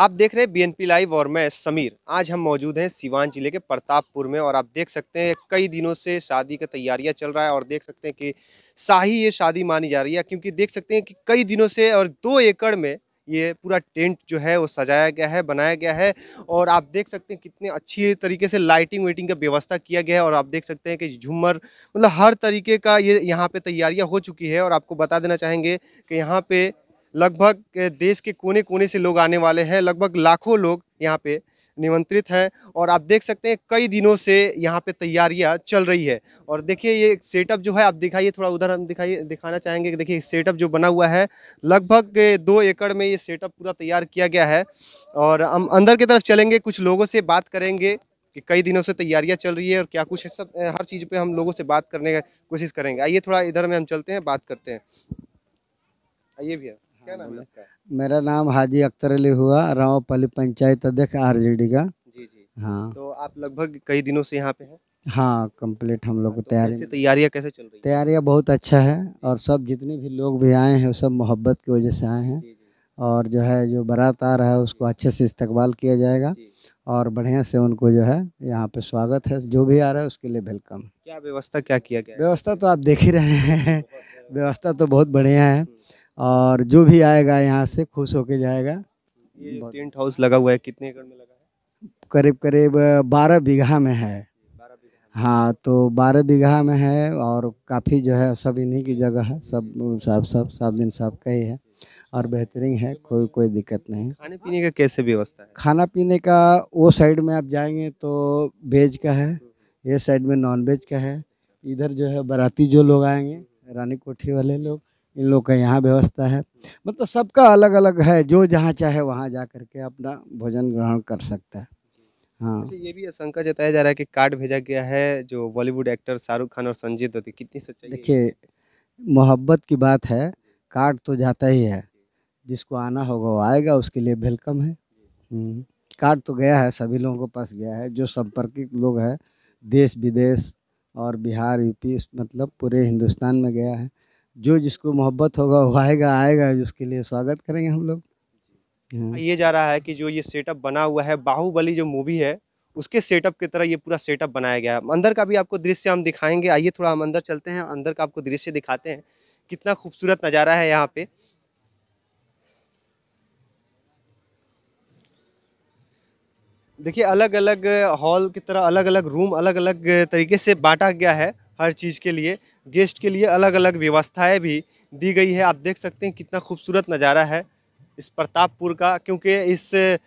आप देख रहे हैं बीएनपी लाइव और मैं समीर आज हम मौजूद हैं सिवान जिले के प्रतापपुर में और आप देख सकते हैं कई दिनों से शादी का तैयारियां चल रहा है और देख सकते हैं कि शाही ये शादी मानी जा रही है क्योंकि देख सकते हैं कि कई दिनों से और दो एकड़ में ये पूरा टेंट जो है वो सजाया गया है बनाया गया है और आप देख सकते हैं कितने अच्छी तरीके से लाइटिंग वाइटिंग का व्यवस्था किया गया है और आप देख सकते हैं कि झूमर मतलब हर तरीके का ये यहाँ पे तैयारियाँ हो चुकी है और आपको बता देना चाहेंगे कि यहाँ पे लगभग देश के कोने कोने से लोग आने वाले हैं लगभग लाखों लोग यहाँ पे निमंत्रित हैं और आप देख सकते हैं कई दिनों से यहाँ पे तैयारियाँ चल रही है और देखिए ये सेटअप जो है आप दिखाइए थोड़ा उधर हम दिखाइए दिखाना चाहेंगे कि देखिए सेटअप जो बना हुआ है लगभग दो एकड़ में ये सेटअप पूरा तैयार किया गया है और हम अंदर की तरफ चलेंगे कुछ लोगों से बात करेंगे कि कई दिनों से तैयारियाँ चल रही है और क्या कुछ है सब हर चीज़ पर हम लोगों से बात करने का कोशिश करेंगे आइए थोड़ा इधर में हम चलते हैं बात करते हैं आइए भैया क्या नाम है आपका मेरा नाम हाजी अख्तर अली हुआ रावपली पंचायत अध्यक्ष डी का जी जी हाँ तो आप लगभग कई दिनों से यहाँ पे हैं हाँ कंप्लीट हम लोग हाँ, को तो तैयारी तैयारियाँ कैसे चल रही है तैयारियाँ बहुत अच्छा है और सब जितने भी लोग भी आए हैं सब मोहब्बत की वजह से आए हैं और जो है जो बारात आ रहा है उसको अच्छे से इस्तकबाल किया जाएगा और बढ़िया से उनको जो है यहाँ पे स्वागत है जो भी आ रहा है उसके लिए वेलकम क्या व्यवस्था क्या किया गया व्यवस्था तो आप देख ही रहे हैं व्यवस्था तो बहुत बढ़िया है हम्म। और जो भी आएगा यहाँ से खुश होके जाएगा ये टेंट हाउस लगा हुआ है कितने एकड़ में लगा है करीब करीब बारह बीघा में है हाँ तो बारह बीघा में है और काफ़ी जो है सब इन्हीं की जगह है सब साफ साफ साफ दिन साफ का ही है और बेहतरीन है कोई कोई दिक्कत नहीं खाने पीने का कैसे व्यवस्था है खाना पीने का वो साइड में आप जाएंगे तो वेज का है ये साइड में नॉन वेज का है इधर जो है बाराती जो लोग आएंगे रानी कोठी वाले लोग इन लोग का यहाँ व्यवस्था है मतलब सबका अलग अलग है जो जहाँ चाहे वहाँ जा कर के अपना भोजन ग्रहण कर सकता है हाँ अच्छा, ये भी आशंका जताया जा रहा है कि कार्ड भेजा गया है जो बॉलीवुड एक्टर शाहरुख खान और संजय दत्त कितनी सच्चाई देखिए मोहब्बत की बात है कार्ड तो जाता ही है जिसको आना होगा वो आएगा उसके लिए वेलकम है हम्म, कार्ड तो गया है सभी लोगों के पास गया है जो संपर्कित लोग हैं देश विदेश और बिहार यूपी मतलब पूरे हिंदुस्तान में गया है जो जिसको मोहब्बत होगा वो आएगा आएगा उसके लिए स्वागत करेंगे हम लोग हाँ। ये जा रहा है कि जो ये सेटअप बना हुआ है बाहुबली जो मूवी है उसके सेटअप की तरह ये पूरा सेटअप बनाया गया है अंदर का भी आपको दृश्य हम दिखाएंगे आइए थोड़ा हम अंदर चलते हैं अंदर का आपको दृश्य दिखाते हैं कितना खूबसूरत नज़ारा है यहाँ पे देखिए अलग अलग हॉल की तरह अलग अलग रूम अलग अलग तरीके से बांटा गया है हर चीज़ के लिए गेस्ट के लिए अलग अलग व्यवस्थाएं भी दी गई है आप देख सकते हैं कितना खूबसूरत नज़ारा है इस प्रतापपुर का क्योंकि इस